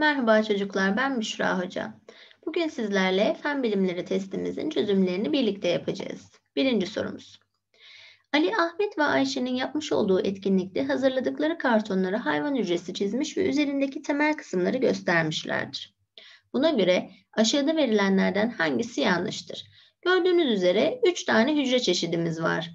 Merhaba çocuklar, ben Müşra Hoca. Bugün sizlerle fen bilimleri testimizin çözümlerini birlikte yapacağız. Birinci sorumuz. Ali Ahmet ve Ayşe'nin yapmış olduğu etkinlikte hazırladıkları kartonları hayvan hücresi çizmiş ve üzerindeki temel kısımları göstermişlerdir. Buna göre aşağıda verilenlerden hangisi yanlıştır? Gördüğünüz üzere 3 tane hücre çeşidimiz var.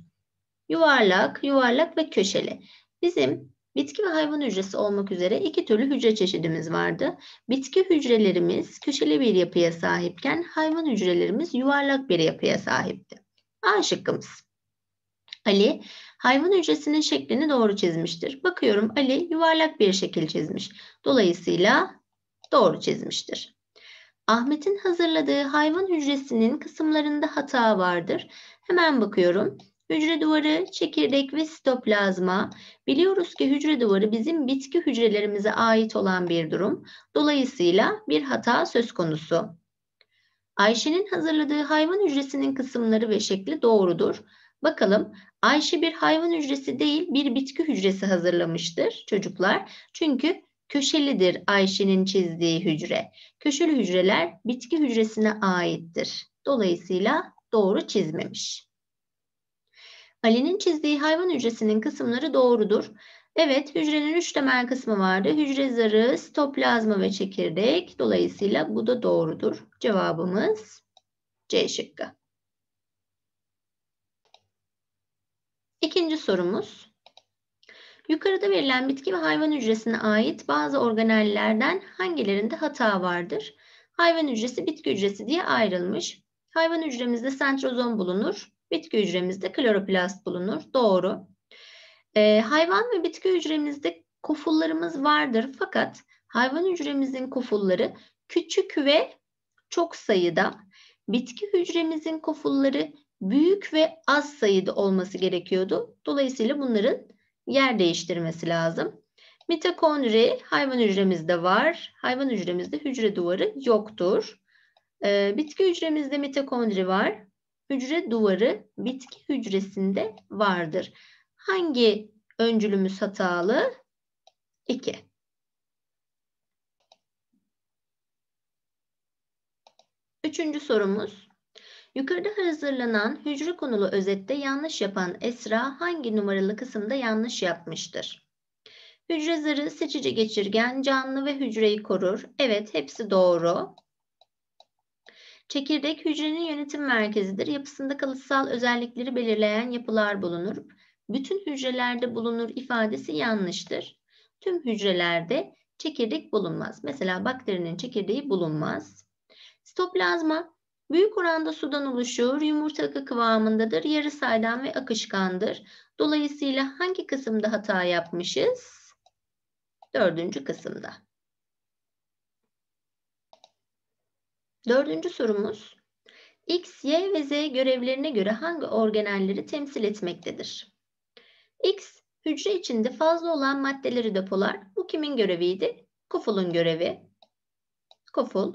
Yuvarlak, yuvarlak ve köşeli. Bizim Bitki ve hayvan hücresi olmak üzere iki türlü hücre çeşidimiz vardı. Bitki hücrelerimiz köşeli bir yapıya sahipken hayvan hücrelerimiz yuvarlak bir yapıya sahipti. A şıkkımız. Ali hayvan hücresinin şeklini doğru çizmiştir. Bakıyorum Ali yuvarlak bir şekil çizmiş. Dolayısıyla doğru çizmiştir. Ahmet'in hazırladığı hayvan hücresinin kısımlarında hata vardır. Hemen bakıyorum. Hücre duvarı, çekirdek ve sitoplazma. Biliyoruz ki hücre duvarı bizim bitki hücrelerimize ait olan bir durum. Dolayısıyla bir hata söz konusu. Ayşe'nin hazırladığı hayvan hücresinin kısımları ve şekli doğrudur. Bakalım Ayşe bir hayvan hücresi değil bir bitki hücresi hazırlamıştır çocuklar. Çünkü köşelidir Ayşe'nin çizdiği hücre. Köşeli hücreler bitki hücresine aittir. Dolayısıyla doğru çizmemiş. Ali'nin çizdiği hayvan hücresinin kısımları doğrudur. Evet hücrenin üç temel kısmı vardı. Hücre zarı, sitoplazma ve çekirdek. Dolayısıyla bu da doğrudur. Cevabımız C şıkkı. İkinci sorumuz. Yukarıda verilen bitki ve hayvan hücresine ait bazı organellerden hangilerinde hata vardır? Hayvan hücresi bitki hücresi diye ayrılmış. Hayvan hücremizde sentrozom bulunur. Bitki hücremizde kloroplast bulunur. Doğru. Ee, hayvan ve bitki hücremizde kofullarımız vardır. Fakat hayvan hücremizin kofulları küçük ve çok sayıda. Bitki hücremizin kofulları büyük ve az sayıda olması gerekiyordu. Dolayısıyla bunların yer değiştirmesi lazım. Mitokondri hayvan hücremizde var. Hayvan hücremizde hücre duvarı yoktur. Ee, bitki hücremizde mitokondri var hücre duvarı bitki hücresinde vardır. Hangi öncülümüz hatalı? 2. Üçüncü sorumuz. Yukarıda hazırlanan hücre konulu özette yanlış yapan Esra hangi numaralı kısımda yanlış yapmıştır? Hücre zarı seçici geçirgen, canlı ve hücreyi korur. Evet, hepsi doğru. Çekirdek hücrenin yönetim merkezidir. Yapısında kalıtsal özellikleri belirleyen yapılar bulunur. Bütün hücrelerde bulunur ifadesi yanlıştır. Tüm hücrelerde çekirdek bulunmaz. Mesela bakterinin çekirdeği bulunmaz. Sitoplazma büyük oranda sudan oluşur, yumurta akı kıvamındadır, yarı saydam ve akışkandır. Dolayısıyla hangi kısımda hata yapmışız? Dördüncü kısımda. Dördüncü sorumuz. X, Y ve Z görevlerine göre hangi organelleri temsil etmektedir? X, hücre içinde fazla olan maddeleri depolar. Bu kimin göreviydi? Koful'un görevi. Koful.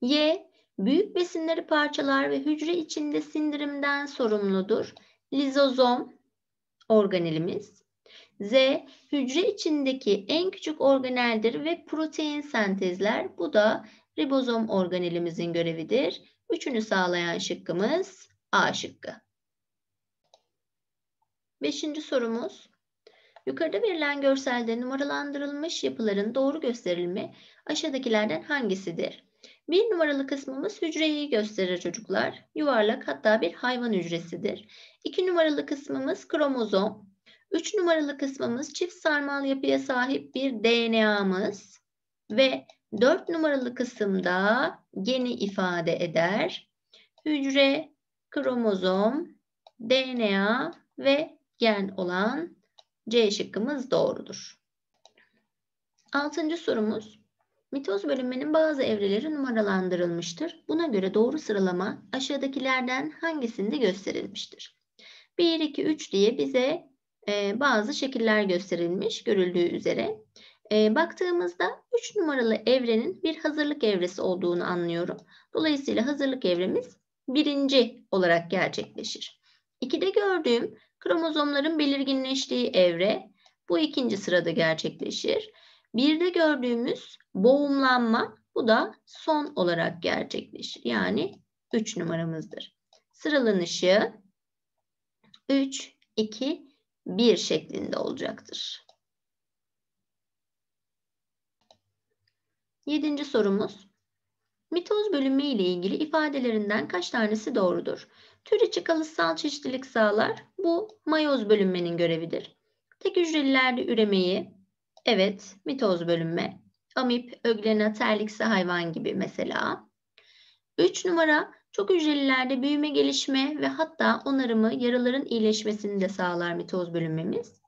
Y, büyük besinleri parçalar ve hücre içinde sindirimden sorumludur. Lizozom organelimiz. Z, hücre içindeki en küçük organeldir ve protein sentezler. Bu da ribozom organelimizin görevidir. Üçünü sağlayan şıkkımız A şıkkı. Beşinci sorumuz. Yukarıda verilen görselde numaralandırılmış yapıların doğru gösterilme aşağıdakilerden hangisidir? Bir numaralı kısmımız hücreyi gösterir çocuklar. Yuvarlak hatta bir hayvan hücresidir. İki numaralı kısmımız kromozom. Üç numaralı kısmımız çift sarmal yapıya sahip bir DNA'mız. Ve 4 numaralı kısımda geni ifade eder. Hücre, kromozom, DNA ve gen olan C şıkkımız doğrudur. Altıncı sorumuz. Mitoz bölünmenin bazı evreleri numaralandırılmıştır. Buna göre doğru sıralama aşağıdakilerden hangisinde gösterilmiştir? 1, 2, 3 diye bize e, bazı şekiller gösterilmiş görüldüğü üzere. E, baktığımızda 3 numaralı evrenin bir hazırlık evresi olduğunu anlıyorum. Dolayısıyla hazırlık evremiz birinci olarak gerçekleşir. 2'de gördüğüm kromozomların belirginleştiği evre bu ikinci sırada gerçekleşir. 1'de gördüğümüz boğumlanma bu da son olarak gerçekleşir. Yani 3 numaramızdır. Sıralanışı 3, 2, 1 şeklinde olacaktır. Yedinci sorumuz. Mitoz bölünme ile ilgili ifadelerinden kaç tanesi doğrudur? Tür içi kalıtsal çeşitlilik sağlar. Bu mayoz bölünmenin görevidir. Tek hücrelilerde üremeyi, evet mitoz bölünme, amip, öglena, terliksi hayvan gibi mesela. Üç numara çok hücrelilerde büyüme, gelişme ve hatta onarımı yaraların iyileşmesini de sağlar mitoz bölünmemiz.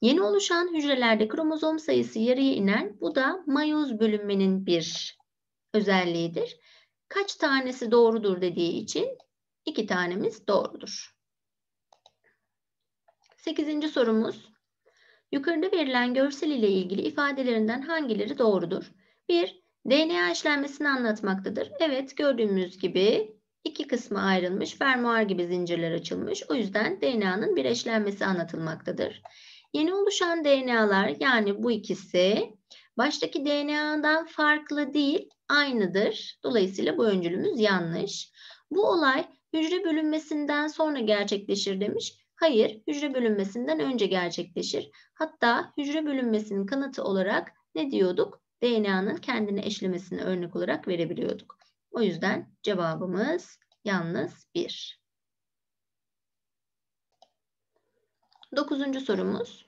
Yeni oluşan hücrelerde kromozom sayısı yarıya iner. Bu da mayoz bölünmenin bir özelliğidir. Kaç tanesi doğrudur dediği için iki tanemiz doğrudur. Sekizinci sorumuz. Yukarıda verilen görsel ile ilgili ifadelerinden hangileri doğrudur? Bir DNA işlenmesini anlatmaktadır. Evet gördüğümüz gibi iki kısmı ayrılmış, fermuar gibi zincirler açılmış. O yüzden DNA'nın bir eşlenmesi anlatılmaktadır. Yeni oluşan DNA'lar yani bu ikisi baştaki DNA'dan farklı değil, aynıdır. Dolayısıyla bu öncülümüz yanlış. Bu olay hücre bölünmesinden sonra gerçekleşir demiş. Hayır, hücre bölünmesinden önce gerçekleşir. Hatta hücre bölünmesinin kanıtı olarak ne diyorduk? DNA'nın kendini eşlemesini örnek olarak verebiliyorduk. O yüzden cevabımız yalnız 1. Dokuzuncu sorumuz.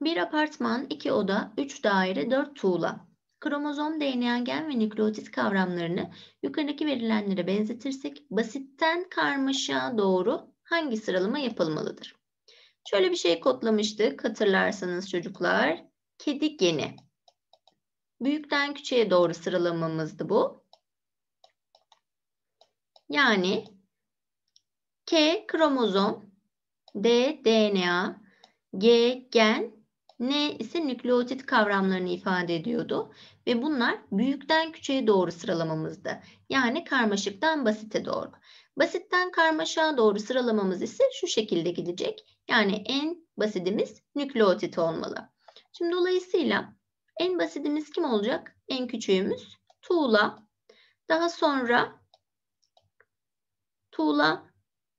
Bir apartman, iki oda, üç daire, dört tuğla. Kromozom, DNA, gen ve nükleotit kavramlarını yukarıdaki verilenlere benzetirsek basitten karmaşa doğru hangi sıralama yapılmalıdır? Şöyle bir şey kodlamıştık hatırlarsanız çocuklar. Kedi geni. Büyükten küçüğe doğru sıralamamızdı bu. Yani K kromozom, D DNA, G gen, N ise nükleotit kavramlarını ifade ediyordu ve bunlar büyükten küçüğe doğru sıralamamızdı. Yani karmaşıktan basite doğru. Basitten karmaşığa doğru sıralamamız ise şu şekilde gidecek. Yani en basitimiz nükleotit olmalı. Şimdi dolayısıyla en basitimiz kim olacak? En küçüğümüz tuğla. Daha sonra tuğla.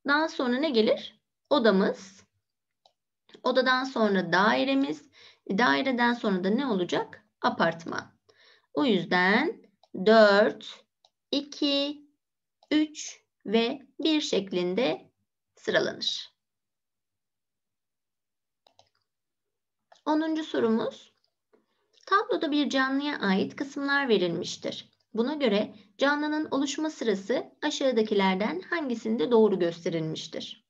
Daha sonra ne gelir? odamız, odadan sonra dairemiz, e, daireden sonra da ne olacak? Apartman. O yüzden 4, 2, 3 ve 1 şeklinde sıralanır. 10. sorumuz. Tabloda bir canlıya ait kısımlar verilmiştir. Buna göre canlının oluşma sırası aşağıdakilerden hangisinde doğru gösterilmiştir?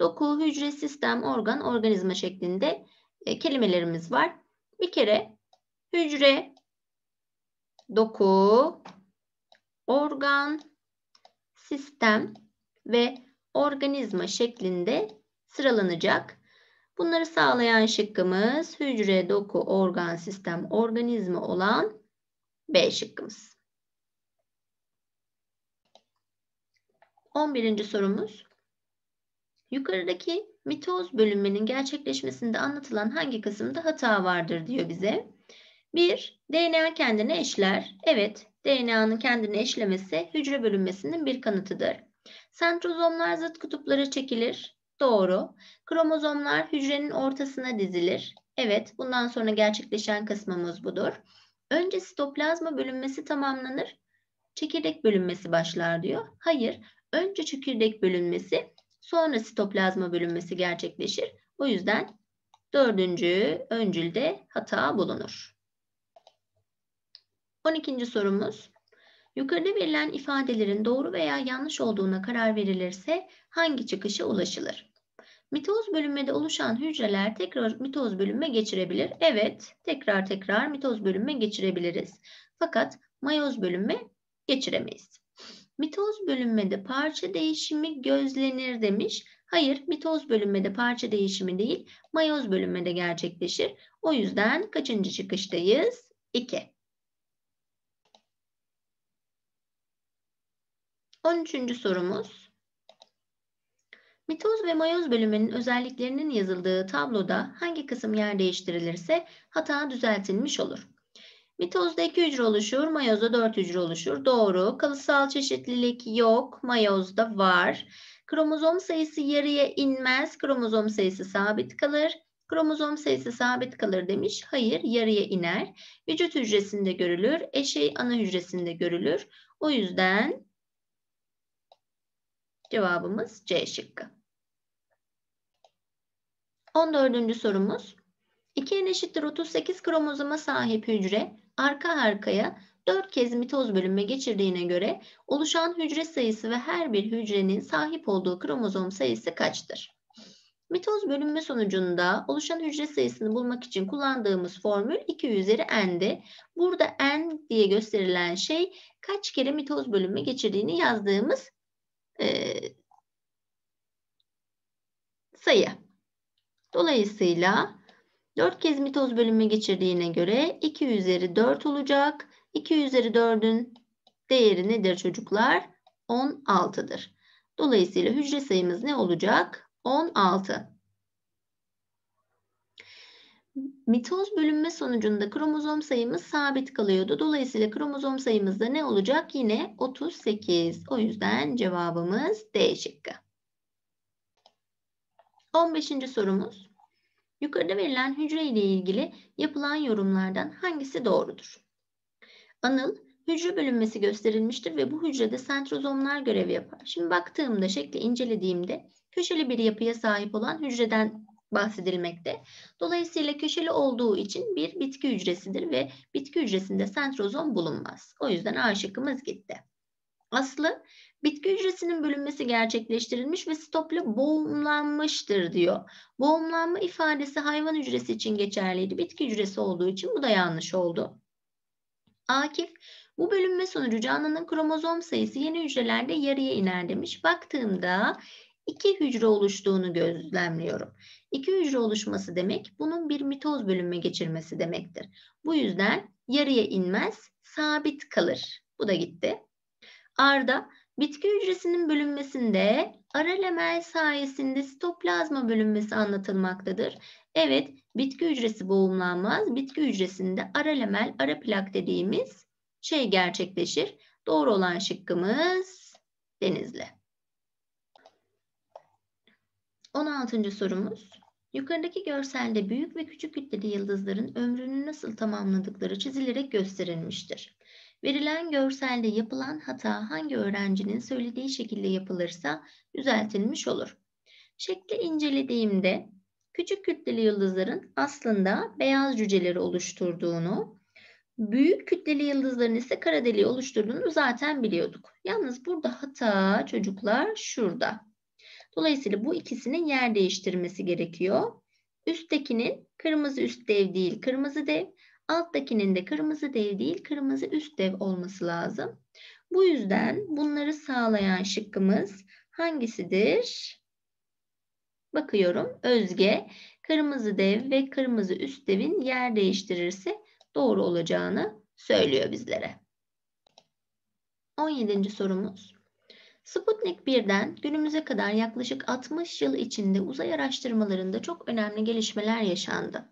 Doku, hücre, sistem, organ, organizma şeklinde e, kelimelerimiz var. Bir kere hücre, doku, organ, sistem ve organizma şeklinde sıralanacak. Bunları sağlayan şıkkımız hücre, doku, organ, sistem, organizma olan B şıkkımız. 11. sorumuz. Yukarıdaki mitoz bölünmenin gerçekleşmesinde anlatılan hangi kısımda hata vardır diyor bize. 1. DNA kendini eşler. Evet, DNA'nın kendini eşlemesi hücre bölünmesinin bir kanıtıdır. Sentrozomlar zıt kutuplara çekilir. Doğru. Kromozomlar hücrenin ortasına dizilir. Evet, bundan sonra gerçekleşen kısmımız budur. Önce sitoplazma bölünmesi tamamlanır. Çekirdek bölünmesi başlar diyor. Hayır, önce çekirdek bölünmesi Sonra sitoplazma bölünmesi gerçekleşir. O yüzden dördüncü öncülde hata bulunur. 12. sorumuz. Yukarıda verilen ifadelerin doğru veya yanlış olduğuna karar verilirse hangi çıkışa ulaşılır? Mitoz bölünmede oluşan hücreler tekrar mitoz bölünme geçirebilir. Evet, tekrar tekrar mitoz bölünme geçirebiliriz. Fakat mayoz bölünme geçiremeyiz. Mitoz bölünmede parça değişimi gözlenir demiş. Hayır mitoz bölünmede parça değişimi değil mayoz bölünmede gerçekleşir. O yüzden kaçıncı çıkıştayız? 2. 13. sorumuz. Mitoz ve mayoz bölümünün özelliklerinin yazıldığı tabloda hangi kısım yer değiştirilirse hata düzeltilmiş olur. Mitozda 2 hücre oluşur, mayozda 4 hücre oluşur. Doğru. Kalıtsal çeşitlilik yok, mayozda var. Kromozom sayısı yarıya inmez, kromozom sayısı sabit kalır. Kromozom sayısı sabit kalır demiş. Hayır, yarıya iner. Vücut hücresinde görülür, eşey ana hücresinde görülür. O yüzden cevabımız C şıkkı. 14. sorumuz. 2 n eşittir 38 kromozoma sahip hücre arka arkaya 4 kez mitoz bölünme geçirdiğine göre oluşan hücre sayısı ve her bir hücrenin sahip olduğu kromozom sayısı kaçtır? Mitoz bölünme sonucunda oluşan hücre sayısını bulmak için kullandığımız formül 2 üzeri n'di. Burada n diye gösterilen şey kaç kere mitoz bölünme geçirdiğini yazdığımız e, sayı. Dolayısıyla 4 kez mitoz bölünme geçirdiğine göre 2 üzeri 4 olacak. 2 üzeri 4'ün değeri nedir çocuklar? 16'dır. Dolayısıyla hücre sayımız ne olacak? 16. Mitoz bölünme sonucunda kromozom sayımız sabit kalıyordu. Dolayısıyla kromozom sayımız da ne olacak? Yine 38. O yüzden cevabımız D şıkkı. 15. sorumuz. Yukarıda verilen hücre ile ilgili yapılan yorumlardan hangisi doğrudur? Anıl, hücre bölünmesi gösterilmiştir ve bu hücrede sentrozomlar görev yapar. Şimdi baktığımda, şekli incelediğimde köşeli bir yapıya sahip olan hücreden bahsedilmekte. Dolayısıyla köşeli olduğu için bir bitki hücresidir ve bitki hücresinde sentrozom bulunmaz. O yüzden A şıkkımız gitti. Aslı bitki hücresinin bölünmesi gerçekleştirilmiş ve stople boğumlanmıştır diyor. Boğumlanma ifadesi hayvan hücresi için geçerliydi. Bitki hücresi olduğu için bu da yanlış oldu. Akif bu bölünme sonucu canlının kromozom sayısı yeni hücrelerde yarıya iner demiş. Baktığımda iki hücre oluştuğunu gözlemliyorum. İki hücre oluşması demek bunun bir mitoz bölünme geçirmesi demektir. Bu yüzden yarıya inmez, sabit kalır. Bu da gitti. Arda, bitki hücresinin bölünmesinde aralemel sayesinde sitoplazma bölünmesi anlatılmaktadır. Evet, bitki hücresi boğumlanmaz. Bitki hücresinde aralemel, araplak dediğimiz şey gerçekleşir. Doğru olan şıkkımız denizli. 16. sorumuz. Yukarıdaki görselde büyük ve küçük kütleli yıldızların ömrünü nasıl tamamladıkları çizilerek gösterilmiştir. Verilen görselde yapılan hata hangi öğrencinin söylediği şekilde yapılırsa düzeltilmiş olur. Şekli incelediğimde küçük kütleli yıldızların aslında beyaz cüceleri oluşturduğunu, büyük kütleli yıldızların ise kara deliği oluşturduğunu zaten biliyorduk. Yalnız burada hata çocuklar şurada. Dolayısıyla bu ikisinin yer değiştirmesi gerekiyor. Üsttekinin kırmızı üst dev değil kırmızı dev, Alttakinin de kırmızı dev değil, kırmızı üst dev olması lazım. Bu yüzden bunları sağlayan şıkkımız hangisidir? Bakıyorum Özge kırmızı dev ve kırmızı üst devin yer değiştirirse doğru olacağını söylüyor bizlere. 17. sorumuz. Sputnik 1'den günümüze kadar yaklaşık 60 yıl içinde uzay araştırmalarında çok önemli gelişmeler yaşandı.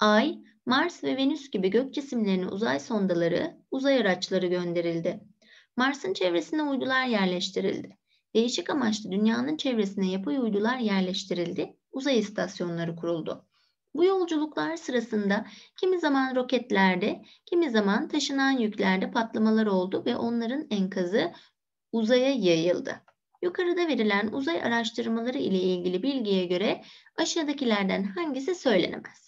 Ay, Mars ve Venüs gibi gök cisimlerine uzay sondaları, uzay araçları gönderildi. Mars'ın çevresine uydular yerleştirildi. Değişik amaçlı dünyanın çevresine yapay uydular yerleştirildi, uzay istasyonları kuruldu. Bu yolculuklar sırasında kimi zaman roketlerde, kimi zaman taşınan yüklerde patlamalar oldu ve onların enkazı uzaya yayıldı. Yukarıda verilen uzay araştırmaları ile ilgili bilgiye göre aşağıdakilerden hangisi söylenemez?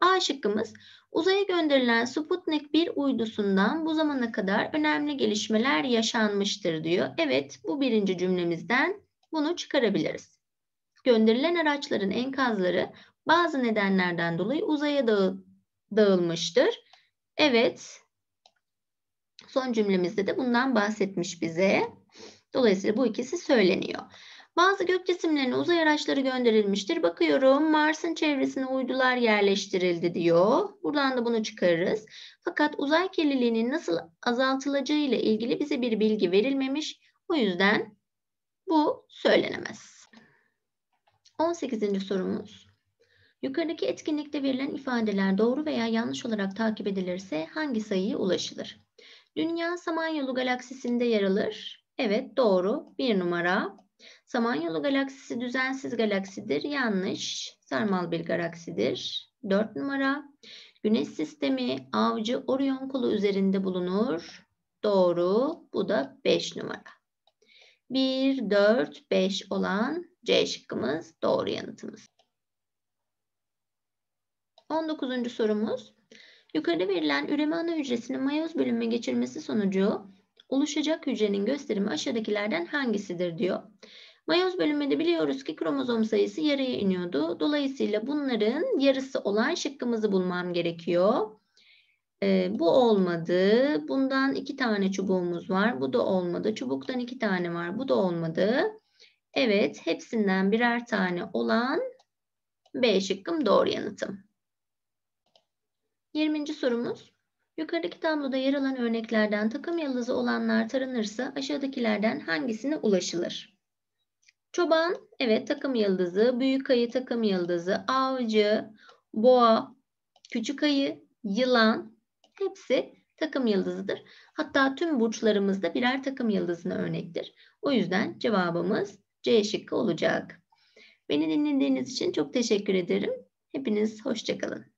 A şıkkımız uzaya gönderilen Sputnik 1 uydusundan bu zamana kadar önemli gelişmeler yaşanmıştır diyor. Evet bu birinci cümlemizden bunu çıkarabiliriz. Gönderilen araçların enkazları bazı nedenlerden dolayı uzaya dağı dağılmıştır. Evet son cümlemizde de bundan bahsetmiş bize. Dolayısıyla bu ikisi söyleniyor. Bazı gök cisimlerine uzay araçları gönderilmiştir. Bakıyorum Mars'ın çevresine uydular yerleştirildi diyor. Buradan da bunu çıkarırız. Fakat uzay kirliliğinin nasıl azaltılacağıyla ilgili bize bir bilgi verilmemiş. O yüzden bu söylenemez. 18. sorumuz. Yukarıdaki etkinlikte verilen ifadeler doğru veya yanlış olarak takip edilirse hangi sayıya ulaşılır? Dünya Samanyolu galaksisinde yer alır. Evet doğru. Bir numara. Samanyolu galaksisi düzensiz galaksidir. Yanlış. Sarmal bir galaksidir. 4 numara. Güneş sistemi avcı Orion kolu üzerinde bulunur. Doğru. Bu da 5 numara. 1, 4, 5 olan C şıkkımız doğru yanıtımız. 19. sorumuz. Yukarıda verilen üreme ana hücresinin mayoz bölünme geçirmesi sonucu oluşacak hücrenin gösterimi aşağıdakilerden hangisidir diyor. Mayoz bölümünde biliyoruz ki kromozom sayısı yarıya iniyordu. Dolayısıyla bunların yarısı olan şıkkımızı bulmam gerekiyor. Ee, bu olmadı. Bundan iki tane çubuğumuz var. Bu da olmadı. Çubuktan iki tane var. Bu da olmadı. Evet, hepsinden birer tane olan B şıkkım doğru yanıtım. 20. sorumuz. Yukarıdaki tabloda yer alan örneklerden takım yıldızı olanlar taranırsa aşağıdakilerden hangisine ulaşılır? Çoban, evet takım yıldızı, büyük ayı takım yıldızı, avcı, boğa, küçük ayı, yılan hepsi takım yıldızıdır. Hatta tüm burçlarımızda birer takım yıldızına örnektir. O yüzden cevabımız C şıkkı olacak. Beni dinlediğiniz için çok teşekkür ederim. Hepiniz hoşçakalın.